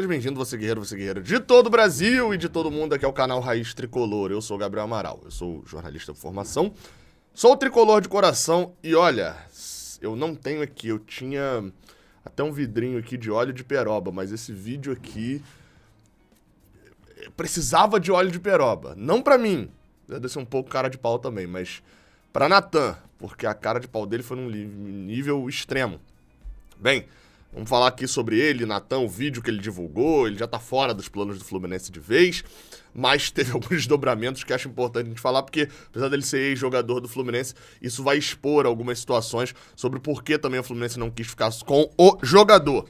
Seja bem-vindo, você guerreiro, você guerreiro de todo o Brasil e de todo mundo. Aqui é o canal Raiz Tricolor. Eu sou o Gabriel Amaral, eu sou jornalista de formação, sou tricolor de coração e olha, eu não tenho aqui, eu tinha até um vidrinho aqui de óleo de peroba, mas esse vídeo aqui precisava de óleo de peroba. Não para mim, deve ser um pouco cara de pau também, mas para Natan, porque a cara de pau dele foi num nível extremo. Bem, Vamos falar aqui sobre ele, Natan, o vídeo que ele divulgou. Ele já tá fora dos planos do Fluminense de vez, mas teve alguns desdobramentos que acho importante a gente falar, porque apesar dele ser ex-jogador do Fluminense, isso vai expor algumas situações sobre por que também o Fluminense não quis ficar com o jogador.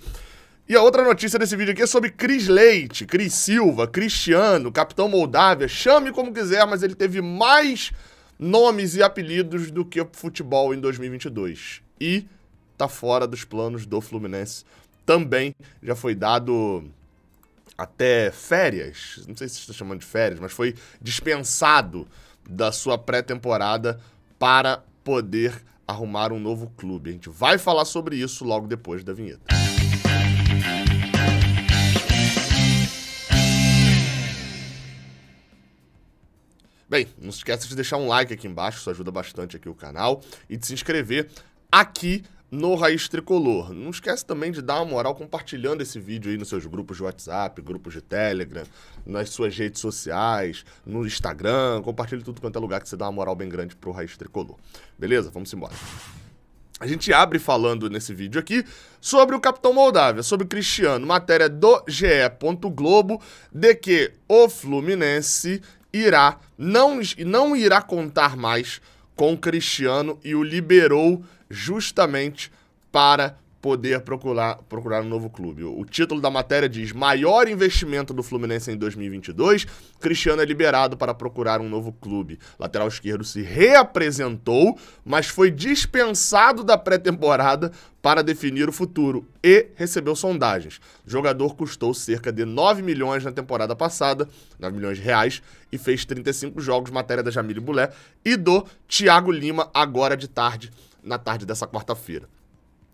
E a outra notícia desse vídeo aqui é sobre Cris Leite, Cris Silva, Cristiano, Capitão Moldávia, chame como quiser, mas ele teve mais nomes e apelidos do que futebol em 2022. E tá fora dos planos do Fluminense também. Já foi dado até férias, não sei se está chamando de férias, mas foi dispensado da sua pré-temporada para poder arrumar um novo clube. A gente vai falar sobre isso logo depois da vinheta. Bem, não se esqueça de deixar um like aqui embaixo, isso ajuda bastante aqui o canal, e de se inscrever aqui no Raiz Tricolor. Não esquece também de dar uma moral compartilhando esse vídeo aí nos seus grupos de WhatsApp, grupos de Telegram, nas suas redes sociais, no Instagram. Compartilhe tudo quanto é lugar que você dá uma moral bem grande pro Raiz Tricolor. Beleza? Vamos embora. A gente abre falando nesse vídeo aqui sobre o Capitão Moldávia, sobre o Cristiano, matéria do GE. Globo, de que o Fluminense irá, não, não irá contar mais com o Cristiano e o liberou justamente para poder procurar, procurar um novo clube. O título da matéria diz: maior investimento do Fluminense em 2022. Cristiano é liberado para procurar um novo clube. Lateral esquerdo se reapresentou, mas foi dispensado da pré-temporada para definir o futuro e recebeu sondagens. O jogador custou cerca de 9 milhões na temporada passada, 9 milhões de reais, e fez 35 jogos, matéria da Jamile Bulé e do Thiago Lima agora de tarde na tarde dessa quarta-feira.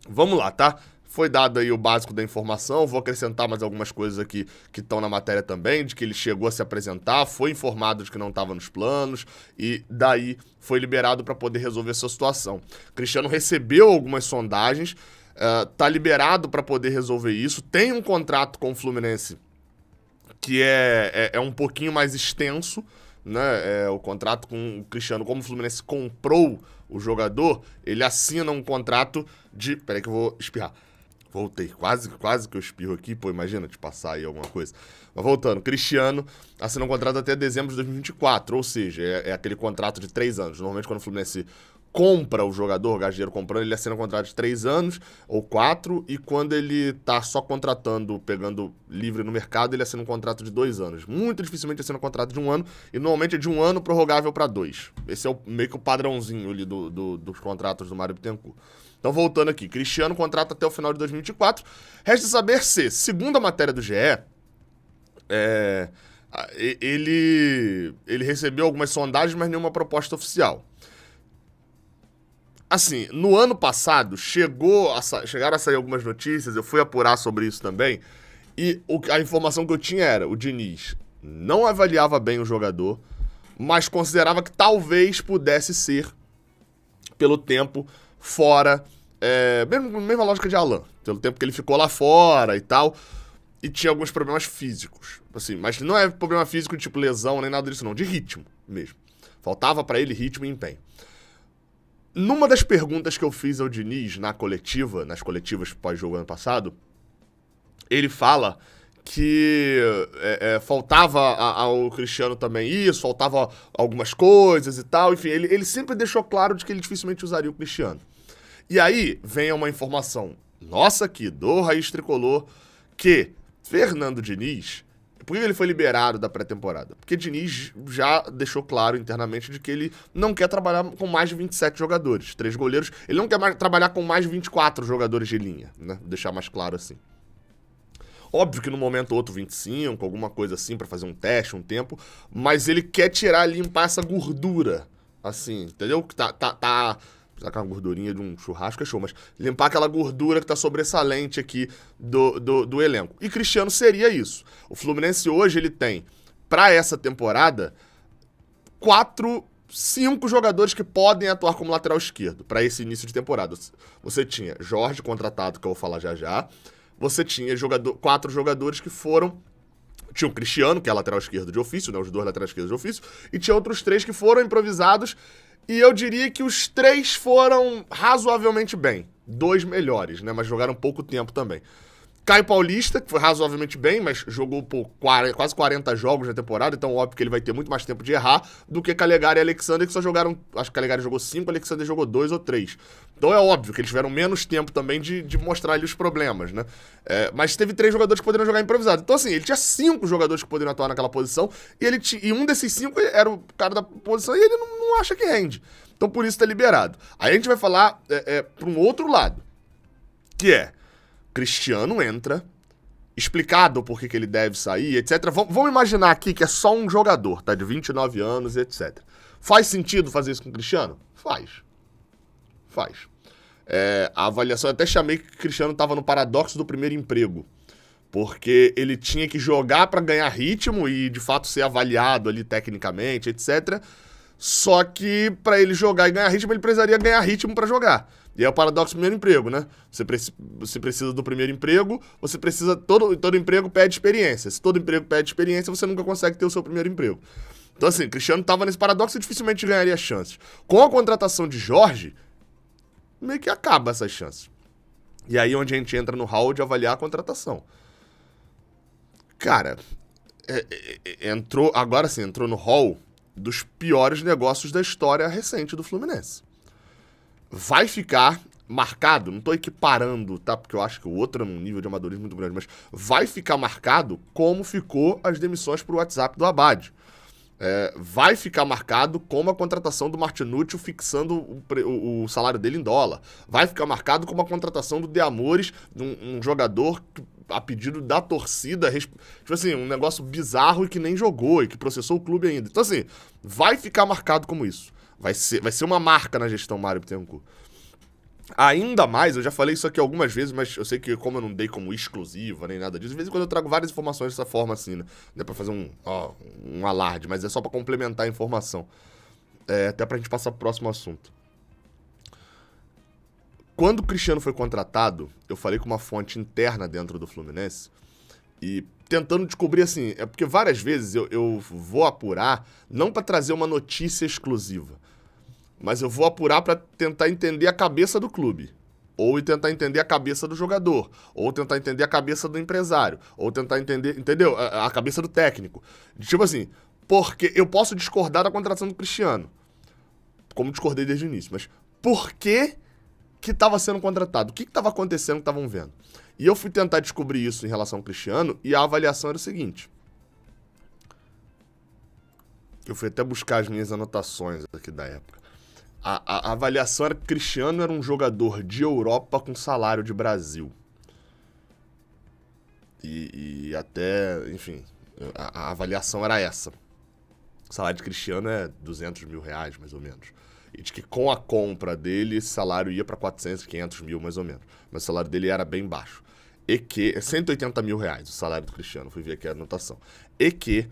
Vamos lá, tá? Foi dado aí o básico da informação, vou acrescentar mais algumas coisas aqui que estão na matéria também, de que ele chegou a se apresentar, foi informado de que não estava nos planos e daí foi liberado para poder resolver essa situação. Cristiano recebeu algumas sondagens, uh, tá liberado para poder resolver isso, tem um contrato com o Fluminense que é, é, é um pouquinho mais extenso, né? É, o contrato com o Cristiano, como o Fluminense comprou o jogador, ele assina um contrato de. Peraí que eu vou espirrar. Voltei, quase, quase que eu espirro aqui, pô, imagina te passar aí alguma coisa. Mas voltando, Cristiano assina um contrato até dezembro de 2024, ou seja, é, é aquele contrato de três anos. Normalmente quando o Fluminense compra o jogador, o gajeiro comprando, ele assina um contrato de três anos ou quatro, e quando ele tá só contratando, pegando livre no mercado, ele assina um contrato de dois anos. Muito dificilmente assina um contrato de um ano, e normalmente é de um ano prorrogável para dois. Esse é o, meio que o padrãozinho ali do, do, dos contratos do Mário Bittencourt. Então, voltando aqui, Cristiano contrata até o final de 2024. Resta saber se, segundo a matéria do GE, é, ele, ele recebeu algumas sondagens, mas nenhuma proposta oficial. Assim, no ano passado, chegou a chegaram a sair algumas notícias, eu fui apurar sobre isso também, e o, a informação que eu tinha era, o Diniz não avaliava bem o jogador, mas considerava que talvez pudesse ser, pelo tempo, fora, é, mesmo, mesma lógica de Alan, pelo tempo que ele ficou lá fora e tal, e tinha alguns problemas físicos, assim, mas não é problema físico tipo lesão nem nada disso não, de ritmo mesmo. Faltava para ele ritmo e empenho. Numa das perguntas que eu fiz ao Diniz na coletiva, nas coletivas pós-jogo ano passado, ele fala que é, é, faltava a, ao Cristiano também isso, faltava algumas coisas e tal. Enfim, ele, ele sempre deixou claro de que ele dificilmente usaria o Cristiano. E aí vem uma informação nossa aqui do Raiz Tricolor que Fernando Diniz por que ele foi liberado da pré-temporada? Porque Diniz já deixou claro internamente de que ele não quer trabalhar com mais de 27 jogadores, três goleiros. Ele não quer mais trabalhar com mais de 24 jogadores de linha, né? Vou deixar mais claro assim. Óbvio que no momento outro 25, alguma coisa assim para fazer um teste, um tempo, mas ele quer tirar, limpar essa gordura, assim, entendeu? Que tá, tá, tá sacar é uma gordurinha de um churrasco é show, mas limpar aquela gordura que tá sobressalente aqui do, do, do elenco. E Cristiano seria isso. O Fluminense hoje ele tem, para essa temporada, quatro, cinco jogadores que podem atuar como lateral esquerdo para esse início de temporada. Você tinha Jorge contratado, que eu vou falar já já. Você tinha jogador, quatro jogadores que foram tinha o Cristiano, que é lateral esquerdo de ofício, né? Os dois laterais esquerdos de ofício. E tinha outros três que foram improvisados. E eu diria que os três foram razoavelmente bem. Dois melhores, né? Mas jogaram pouco tempo também. Caio Paulista, que foi razoavelmente bem, mas jogou por quase 40 jogos na temporada, então óbvio que ele vai ter muito mais tempo de errar do que Calegari e Alexander, que só jogaram. Acho que Calegari jogou 5, Alexander jogou 2 ou 3. Então é óbvio que eles tiveram menos tempo também de, de mostrar ali os problemas, né? É, mas teve três jogadores que poderiam jogar improvisado. Então, assim, ele tinha cinco jogadores que poderiam atuar naquela posição, e, ele e um desses cinco era o cara da posição, e ele não, não acha que rende. Então por isso tá liberado. Aí a gente vai falar é, é, para um outro lado, que é Cristiano entra, explicado por que, que ele deve sair, etc. vamos imaginar aqui que é só um jogador, tá? De 29 anos, etc. Faz sentido fazer isso com o Cristiano? Faz. Faz. É, a avaliação, até chamei que o Cristiano estava no paradoxo do primeiro emprego. Porque ele tinha que jogar para ganhar ritmo e de fato ser avaliado ali tecnicamente, etc. Só que para ele jogar e ganhar ritmo, ele precisaria ganhar ritmo para jogar. E é o paradoxo do primeiro emprego, né? Você, você precisa do primeiro emprego, você precisa. Todo, todo emprego pede experiência. Se todo emprego pede experiência, você nunca consegue ter o seu primeiro emprego. Então, assim, Cristiano estava nesse paradoxo e dificilmente ganharia chances. Com a contratação de Jorge, meio que acaba essas chances. E aí é onde a gente entra no hall de avaliar a contratação. Cara, é, é, é entrou. Agora sim, entrou no hall dos piores negócios da história recente do Fluminense. Vai ficar marcado, não estou equiparando, tá? Porque eu acho que o outro é num nível de amadorismo muito grande, mas vai ficar marcado como ficou as demissões para o WhatsApp do Abad. É, vai ficar marcado como a contratação do Martinútil fixando o, o, o, salário dele em dólar. Vai ficar marcado como a contratação do De Amores, um, um jogador que a pedido da torcida, tipo assim, um negócio bizarro e que nem jogou e que processou o clube ainda. Então, assim, vai ficar marcado como isso. Vai ser, vai ser uma marca na gestão Mário Bittencourt. Ainda mais, eu já falei isso aqui algumas vezes, mas eu sei que como eu não dei como exclusiva nem nada disso, de vez em quando eu trago várias informações dessa forma assim, né? Não é pra fazer um, ó, um alarde, mas é só para complementar a informação. É, até pra gente passar pro próximo assunto. Quando o Cristiano foi contratado, eu falei com uma fonte interna dentro do Fluminense e tentando descobrir assim, é porque várias vezes eu, eu vou apurar não para trazer uma notícia exclusiva, mas eu vou apurar para tentar entender a cabeça do clube. Ou tentar entender a cabeça do jogador, ou tentar entender a cabeça do empresário, ou tentar entender, entendeu? A, a cabeça do técnico. Tipo assim, porque eu posso discordar da contratação do Cristiano, como discordei desde o início, mas por que que estava sendo contratado, o que estava acontecendo, estavam vendo. E eu fui tentar descobrir isso em relação ao Cristiano e a avaliação era o seguinte. Eu fui até buscar as minhas anotações aqui da época. A, a, a avaliação era que Cristiano era um jogador de Europa com salário de Brasil. E, e até, enfim, a, a avaliação era essa. O salário de Cristiano é 200 mil reais, mais ou menos e de que com a compra dele, esse salário ia para 400, 500 mil mais ou menos. Mas o salário dele era bem baixo. E que. É 180 mil reais o salário do Cristiano, fui ver aqui a anotação. E que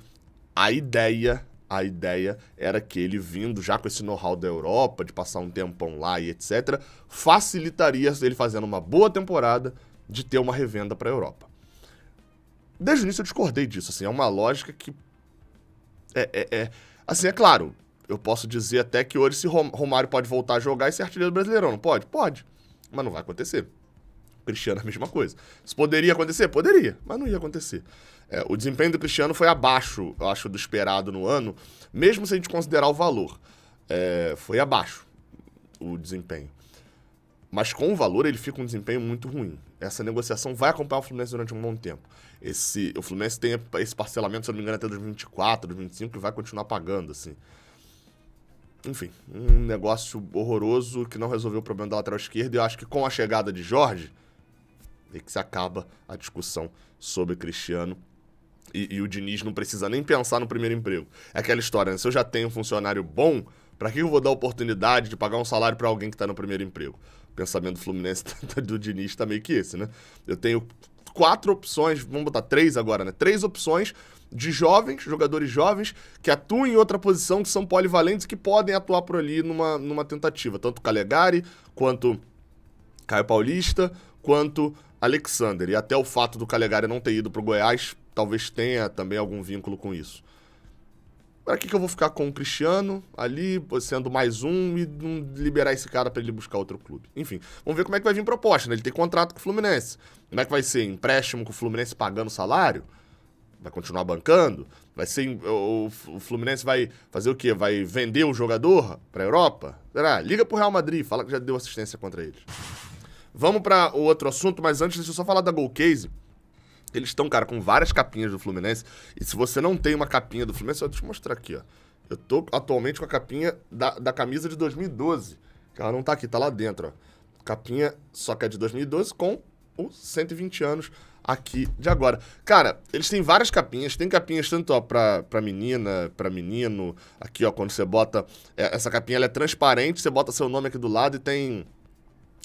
a ideia. A ideia era que ele vindo já com esse know-how da Europa, de passar um tempão lá e etc., facilitaria ele fazendo uma boa temporada de ter uma revenda para a Europa. Desde o início eu discordei disso, assim, é uma lógica que. É, é, é. Assim, é claro, eu posso dizer até que hoje se Romário pode voltar a jogar e ser é artilheiro brasileirão, não pode? Pode, mas não vai acontecer. Cristiano é a mesma coisa. Isso poderia acontecer? Poderia, mas não ia acontecer. É, o desempenho do Cristiano foi abaixo, eu acho, do esperado no ano, mesmo se a gente considerar o valor. É, foi abaixo o desempenho. Mas com o valor ele fica um desempenho muito ruim. Essa negociação vai acompanhar o Fluminense durante um bom tempo. Esse, o Fluminense tem esse parcelamento, se eu não me engano, até 2024, 2025, que vai continuar pagando, assim enfim, um negócio horroroso que não resolveu o problema da lateral esquerda. E eu acho que com a chegada de Jorge, é que se acaba a discussão sobre Cristiano. E, e, o Diniz não precisa nem pensar no primeiro emprego. É aquela história, né? Se eu já tenho um funcionário bom, para que eu vou dar oportunidade de pagar um salário para alguém que tá no primeiro emprego? O pensamento do Fluminense do Diniz tá meio que esse, né? Eu tenho quatro opções, vamos botar três agora, né? Três opções de jovens, jogadores jovens, que atuam em outra posição, que são polivalentes, que podem atuar por ali numa, numa tentativa. Tanto Calegari, quanto Caio Paulista, quanto Alexander. E até o fato do Calegari não ter ido para o Goiás, talvez tenha também algum vínculo com isso. Pra que, que eu vou ficar com o Cristiano ali, sendo mais um, e não liberar esse cara para ele buscar outro clube? Enfim, vamos ver como é que vai vir proposta, né? Ele tem contrato com o Fluminense. Como é que vai ser? Empréstimo com o Fluminense pagando salário? Vai continuar bancando? Vai ser. O, o Fluminense vai fazer o quê? Vai vender o jogador pra Europa? Será? Liga pro Real Madrid, fala que já deu assistência contra eles. Vamos para o outro assunto, mas antes deixa eu só falar da Gol Case eles estão, cara, com várias capinhas do Fluminense. E se você não tem uma capinha do Fluminense, eu deixa eu mostrar aqui, ó. Eu tô atualmente com a capinha da, da camisa de 2012. Que ela não tá aqui, tá lá dentro, ó. Capinha, só que é de 2012, com os 120 anos aqui de agora. Cara, eles têm várias capinhas, tem capinhas tanto ó, pra, pra menina, pra menino, aqui ó, quando você bota, é, essa capinha ela é transparente, você bota seu nome aqui do lado e tem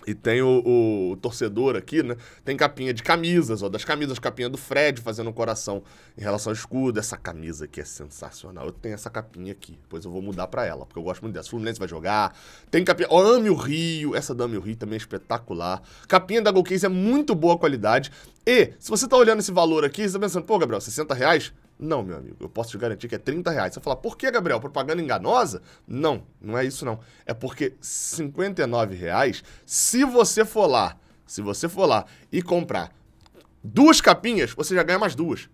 e tem o, o, o, torcedor aqui, né? Tem capinha de camisas, ó, das camisas, capinha do Fred fazendo um coração em relação ao escudo. Essa camisa aqui é sensacional. Eu tenho essa capinha aqui, depois eu vou mudar para ela, porque eu gosto muito dessa. Fluminense vai jogar. Tem capinha. Ó, Ame o Rio, essa da Ame o Rio também é espetacular. Capinha da Golcase é muito boa qualidade. E, se você tá olhando esse valor aqui, você tá pensando, pô, Gabriel, 60 reais? Não, meu amigo, eu posso te garantir que é 30 reais. Você fala, por que, Gabriel? Propaganda enganosa? Não, não é isso não. É porque 59 reais, se você for lá, se você for lá e comprar duas capinhas, você já ganha mais duas.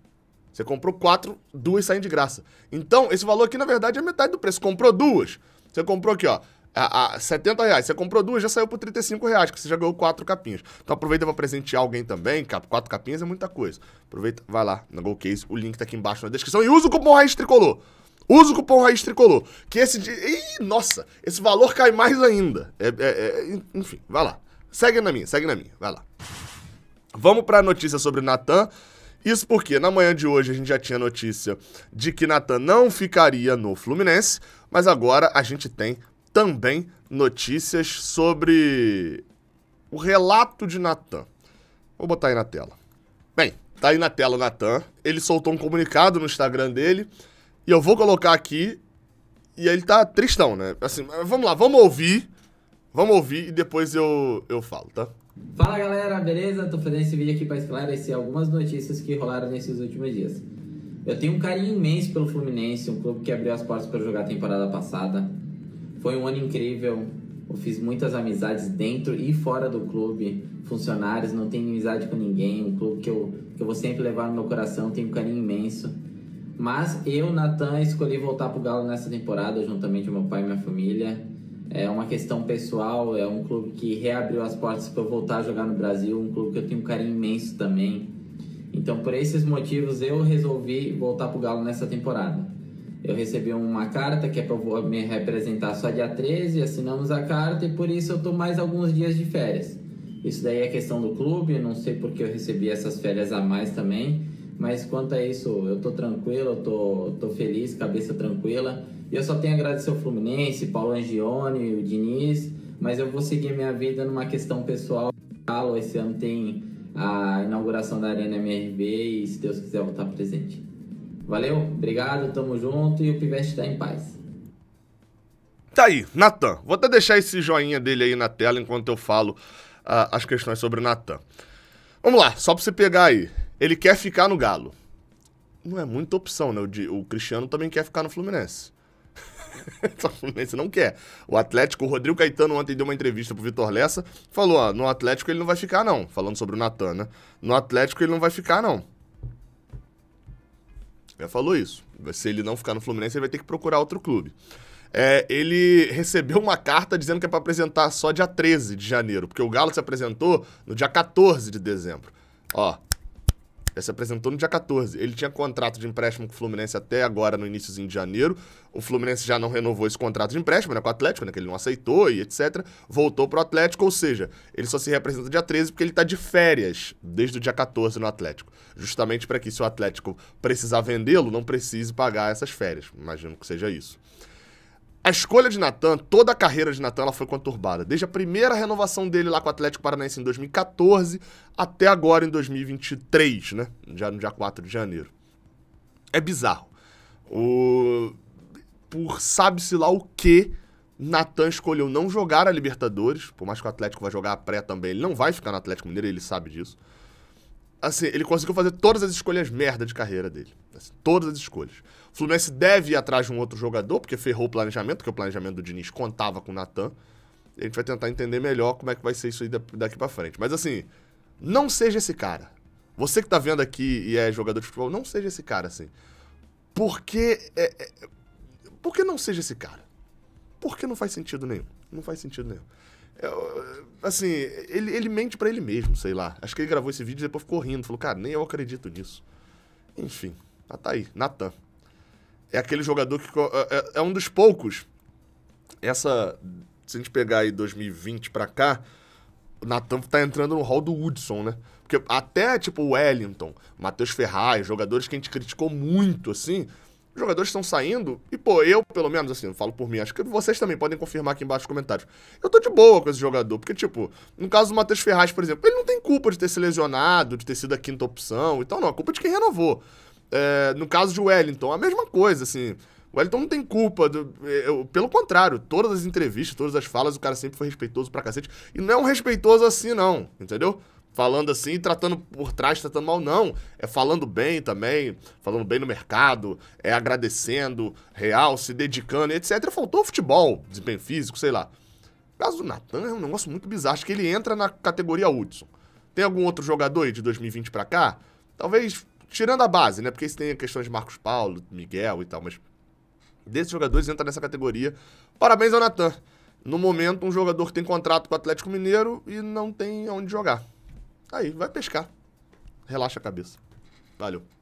Você comprou quatro, duas saem de graça. Então, esse valor aqui, na verdade, é metade do preço. Comprou duas. Você comprou aqui, ó, a, a 70 reais. Você comprou duas, já saiu por 35 reais, que você já ganhou quatro capinhas. Então aproveita para presentear alguém também, quatro capinhas é muita coisa. Aproveita, vai lá na Case, o link tá aqui embaixo na descrição e usa o cupom Raiz Tricolor. Usa o cupom Raiz Tricolor, que esse... Ih, nossa, esse valor cai mais ainda. É, é, é, enfim, vai lá. Segue na minha, segue na minha, vai lá. Vamos para a notícia sobre o Natan. Isso porque na manhã de hoje a gente já tinha notícia de que Natan não ficaria no Fluminense, mas agora a gente tem também notícias sobre o relato de Natan. Vou botar aí na tela. Bem, tá aí na tela o Natan. Ele soltou um comunicado no Instagram dele e eu vou colocar aqui. E ele tá tristão, né? Assim, vamos lá, vamos ouvir. Vamos ouvir e depois eu, eu falo, tá? Fala galera, beleza? Tô fazendo esse vídeo aqui para esclarecer algumas notícias que rolaram nesses últimos dias. Eu tenho um carinho imenso pelo Fluminense, um clube que abriu as portas para jogar a temporada passada. Foi um ano incrível. Eu fiz muitas amizades dentro e fora do clube. Funcionários, não tenho amizade com ninguém. Um clube que eu, que eu vou sempre levar no meu coração, tenho um carinho imenso. Mas eu, Natan, escolhi voltar pro Galo nessa temporada, juntamente com meu pai e minha família. É uma questão pessoal, é um clube que reabriu as portas para eu voltar a jogar no Brasil, um clube que eu tenho um carinho imenso também. Então, por esses motivos, eu resolvi voltar pro Galo nessa temporada. Eu recebi uma carta que é para eu me representar só dia 13, assinamos a carta e por isso eu estou mais alguns dias de férias. Isso daí é questão do clube, não sei porque eu recebi essas férias a mais também, mas quanto a isso, eu estou tranquilo, eu tô, tô feliz, cabeça tranquila. E eu só tenho a agradecer ao Fluminense, Paulo Angione, o Diniz, mas eu vou seguir minha vida numa questão pessoal. Esse ano tem a inauguração da Arena MRV e, se Deus quiser, eu vou estar presente. Valeu, obrigado, tamo junto e o Pivete tá em paz. Tá aí, Natan. Vou até deixar esse joinha dele aí na tela enquanto eu falo uh, as questões sobre o Natan. Vamos lá, só pra você pegar aí. Ele quer ficar no Galo. Não é muita opção, né? O, o Cristiano também quer ficar no Fluminense. o Fluminense não quer. O Atlético, o Rodrigo Caetano ontem deu uma entrevista pro Vitor Lessa, falou, ó, no Atlético ele não vai ficar não, falando sobre o Natan, né? No Atlético ele não vai ficar não. Já falou isso. Se ele não ficar no Fluminense, ele vai ter que procurar outro clube. É, ele recebeu uma carta dizendo que é para apresentar só dia 13 de janeiro, porque o Galo se apresentou no dia 14 de dezembro. Ó, se apresentou no dia 14. Ele tinha contrato de empréstimo com o Fluminense até agora, no iníciozinho de janeiro. O Fluminense já não renovou esse contrato de empréstimo né, com o Atlético, né, que ele não aceitou e etc. Voltou para o Atlético, ou seja, ele só se representa dia 13 porque ele está de férias desde o dia 14 no Atlético. Justamente para que, se o Atlético precisar vendê-lo, não precise pagar essas férias. Imagino que seja isso. A escolha de Natan, toda a carreira de Natan, ela foi conturbada. Desde a primeira renovação dele lá com o Atlético Paranaense em 2014 até agora em 2023, né? Já no dia 4 de janeiro. É bizarro. O... Por sabe-se lá o que, Natan escolheu não jogar a Libertadores. Por mais que o Atlético vá jogar a pré também, ele não vai ficar no Atlético Mineiro, ele sabe disso. Assim, ele conseguiu fazer todas as escolhas merda de carreira dele. Assim, todas as escolhas. O Fluminense deve ir atrás de um outro jogador, porque ferrou o planejamento, porque o planejamento do Diniz contava com o Natan. A gente vai tentar entender melhor como é que vai ser isso aí daqui para frente. Mas assim, não seja esse cara. Você que tá vendo aqui e é jogador de futebol, não seja esse cara, assim. Porque. É, é, por que não seja esse cara? Porque não faz sentido nenhum. Não faz sentido nenhum. Eu, é, assim, ele, ele mente para ele mesmo, sei lá. Acho que ele gravou esse vídeo e depois ficou rindo. Falou, cara, nem eu acredito nisso. Enfim, tá aí, Natan é aquele jogador que é, é, é um dos poucos. Essa, se a gente pegar aí 2020 para cá, o Natan tá entrando no hall do Woodson, né? Porque até, tipo, o Wellington, Matheus Ferraz, jogadores que a gente criticou muito, assim, jogadores estão saindo, e pô, eu, pelo menos, assim, falo por mim, acho que vocês também podem confirmar aqui embaixo nos comentários. Eu tô de boa com esse jogador, porque, tipo, no caso do Matheus Ferraz, por exemplo, ele não tem culpa de ter se lesionado, de ter sido a quinta opção, então não, a é culpa é de quem renovou. É, no caso de Wellington, a mesma coisa, assim. O Wellington não tem culpa. Do, eu, é, é, pelo contrário, todas as entrevistas, todas as falas, o cara sempre foi respeitoso pra cacete. E não é um respeitoso assim, não, entendeu? Falando assim, tratando por trás, tratando mal, não. É falando bem também, falando bem no mercado, é agradecendo, real, se dedicando, etc. Faltou futebol, desempenho físico, sei lá. O caso do Natan é um negócio muito bizarro. Acho que ele entra na categoria Hudson. Tem algum outro jogador aí de 2020 para cá? Talvez Tirando a base, né? Porque isso tem a questão de Marcos Paulo, Miguel e tal, mas desses jogadores entra nessa categoria. Parabéns ao Natan. No momento, um jogador que tem contrato com o Atlético Mineiro e não tem onde jogar. Aí, vai pescar. Relaxa a cabeça. Valeu.